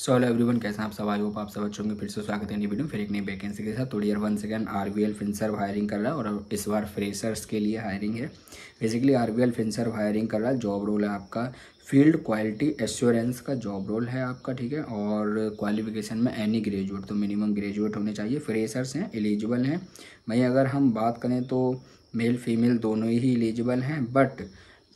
so hello everyone कैसे आप सब आज होप आप सब अच्छे होंगे फिर से स्वागत है नई वीडियो फिर एक नई वैकेंसी के साथ थोड़ी dear one second R we L फिंसर हायरिंग कर रहा है और इस बार फ्रेशर्स के लिए हायरिंग है basically R we L Finserv hiring कर रहा है जॉब रोल है आपका फील्ड क्वालिटी एश्योरेंस का जॉब रोल है आपका ठीक है और क्वालिफिकेशन में एनी ग्रेजुएट तो मिनिमम ग्रेजुएट होने चाहिए फ्रेशर्स हैं एलिजिबल हैं वहीं अगर हम बात करें तो मेल फीमेल दोनों ही एलिजिबल हैं बट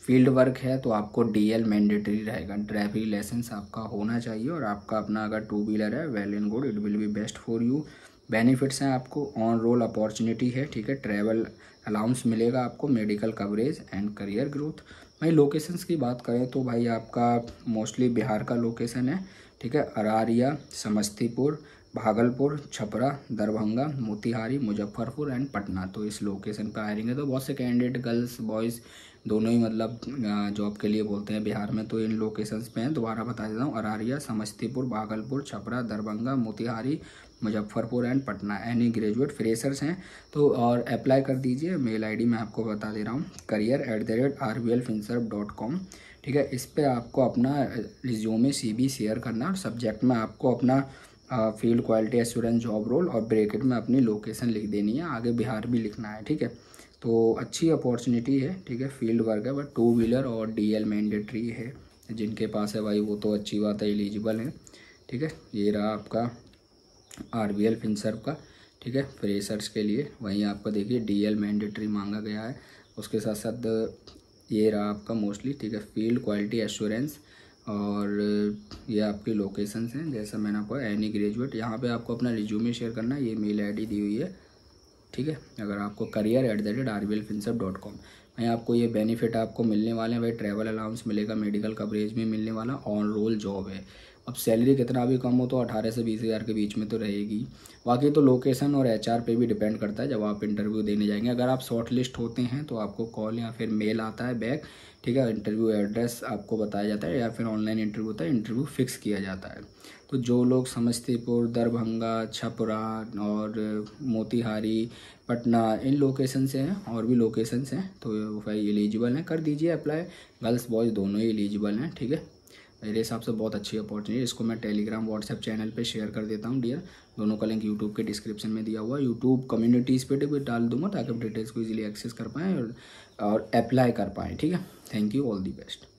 फील्ड वर्क है तो आपको डीएल मैंडेटरी रहेगा ड्राइविंग लाइसेंस आपका होना चाहिए और आपका अपना अगर टू व्हीलर है well and good it will be best for you benefits हैं आपको ऑन रोल अपॉर्चुनिटी है ठीक है ट्रैवल अलाउंस मिलेगा आपको medical coverage and career growth भाई लोकेशंस की बात करें तो भाई आपका मोस्टली बिहार का लोकेशन है ठीक है अरारिया समस्तीपुर भागलपुर छपरा दरभंगा मोतिहारी मुजफ्फरपुर एंड पटना तो इस लोकेशन पर हायरिंग है तो बहुत से कैंडिडेट गर्ल्स बॉयज़ दोनों ही मतलब जॉब के लिए बोलते हैं बिहार में तो इन लोकेशंस पे हैं दोबारा बता देता हूँ Araria Samastipur Bhagalpur Chhapra Darbhanga Motihari Muzaffarpur and Patna any graduate freshers हैं तो और अप्लाई कर दीजिए मेल आईडी मैं आपको बता दे रहा हूँ career at the rate R B L Finserv dot com ठीक है इस पर आपको अपना रिज्यूमे सी शेयर करना सब्जेक्ट में आपको अपना field quality assurance job role और ब्रेकेट में अपनी लोकेशन लिख देनी है आगे बिहार भी लिखना है ठीक है तो अच्छी अपॉर्चुनिटी है ठीक है फील्ड वर्क है बट टू व्हीलर और डी एल मैंडेटरी है जिनके पास है भाई वो तो अच्छी बात है एलिजिबल है ठीक है ये रहा आपका आर बी एल फिनसर्व का ठीक है फ्रेशर्स के लिए वहीं आपका देखिए डी एल मैंडेट्री मांगा गया है उसके साथ साथ ये रहा आपका मोस्टली ठीक है फील्ड क्वालिटी एश्योरेंस और ये आपकी लोकेशंस हैं जैसा मैंने आपको एनी ग्रेजुएट यहाँ पे आपको अपना रिज्यूमे शेयर करना है ये मेल आईडी दी हुई है ठीक है अगर आपको career at the rate R B L Finserv dot com भाई आपको ये बेनिफिट आपको मिलने वाले हैं भाई ट्रैवल अलाउंस मिलेगा मेडिकल कवरेज भी मिलने वाला ऑन रोल जॉब है अब सैलरी कितना भी कम हो तो अठारह से बीस हज़ार के बीच में तो रहेगी बाकी तो लोकेशन और एच पे भी डिपेंड करता है जब आप इंटरव्यू देने जाएंगे अगर आप शॉर्ट लिस्ट होते हैं तो आपको कॉल या फिर मेल आता है बैक ठीक है इंटरव्यू एड्रेस आपको बताया जाता है या फिर ऑनलाइन इंटरव्यू होता है इंटरव्यू फिक्स किया जाता है तो जो लोग समस्तीपुर दरभंगा छपरा और मोतिहारी पटना इन लोकेशन से हैं और भी लोकेशन से हैं तो भाई एलिजिबल हैं कर दीजिए अप्लाई गर्ल्स बॉयज़ दोनों ही एलिजिबल हैं ठीक है मेरे हिसाब से बहुत अच्छी अपॉर्चुनिटी इसको मैं टेलीग्राम व्हाट्सएप चैनल पे शेयर कर देता हूँ डियर दोनों का लिंक यूट्यूब के डिस्क्रिप्शन में दिया हुआ यूट्यूब कम्युनिटीज़ पे भी डाल दूंगा ताकि आप डिटेल्स को इजीली एक्सेस कर पाएँ और, और अप्लाई कर पाएँ ठीक है thank you all the best